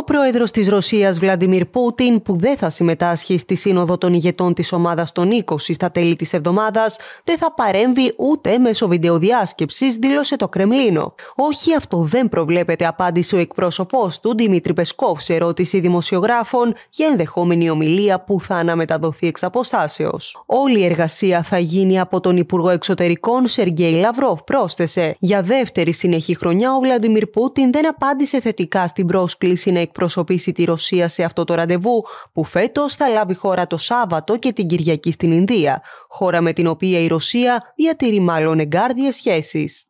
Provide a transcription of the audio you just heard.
Ο πρόεδρος της Ρωσίας Βλαντιμίρ Πούτιν, που δεν θα συμμετάσχει στη σύνοδο των ηγετών της ομάδας των 20 στα τέλη της εβδομάδας, δεν θα παρέμβει ούτε μέσω βιντεοδιάσκεψη, δήλωσε το Κρεμλίνο. Όχι, αυτό δεν προβλέπεται, απάντησε ο εκπρόσωπό του Δημήτρη Πεσκόφ σε ερώτηση δημοσιογράφων για ενδεχόμενη ομιλία που θα αναμεταδοθεί εξ αποστάσεως. Όλη η εργασία θα γίνει από τον Υπουργό Εξωτερικών Σεργέη Λαυρόφ, πρόσθεσε. Για δεύτερη συνεχή χρονιά, ο Βλαντιμίρ Πούτιν δεν απάντησε θετικά στην πρόσκληση να εκπροσωπήσει τη Ρωσία σε αυτό το ραντεβού που φέτος θα λάβει χώρα το Σάββατο και την Κυριακή στην Ινδία, χώρα με την οποία η Ρωσία διατηρεί μάλλον εγκάρδιες σχέσεις.